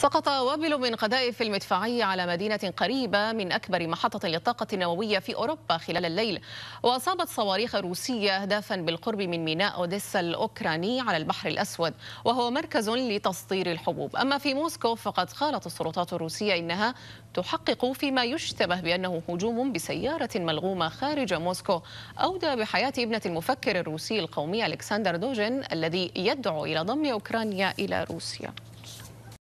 سقط وابل من قذائف المدفعية على مدينة قريبة من أكبر محطة للطاقة النووية في أوروبا خلال الليل وأصابت صواريخ روسية أهدافا بالقرب من ميناء أوديسا الأوكراني على البحر الأسود وهو مركز لتصدير الحبوب أما في موسكو فقد قالت السلطات الروسية إنها تحقق فيما يشتبه بأنه هجوم بسيارة ملغومة خارج موسكو أودى بحياة ابنة المفكر الروسي القومي ألكسندر دوجين الذي يدعو إلى ضم أوكرانيا إلى روسيا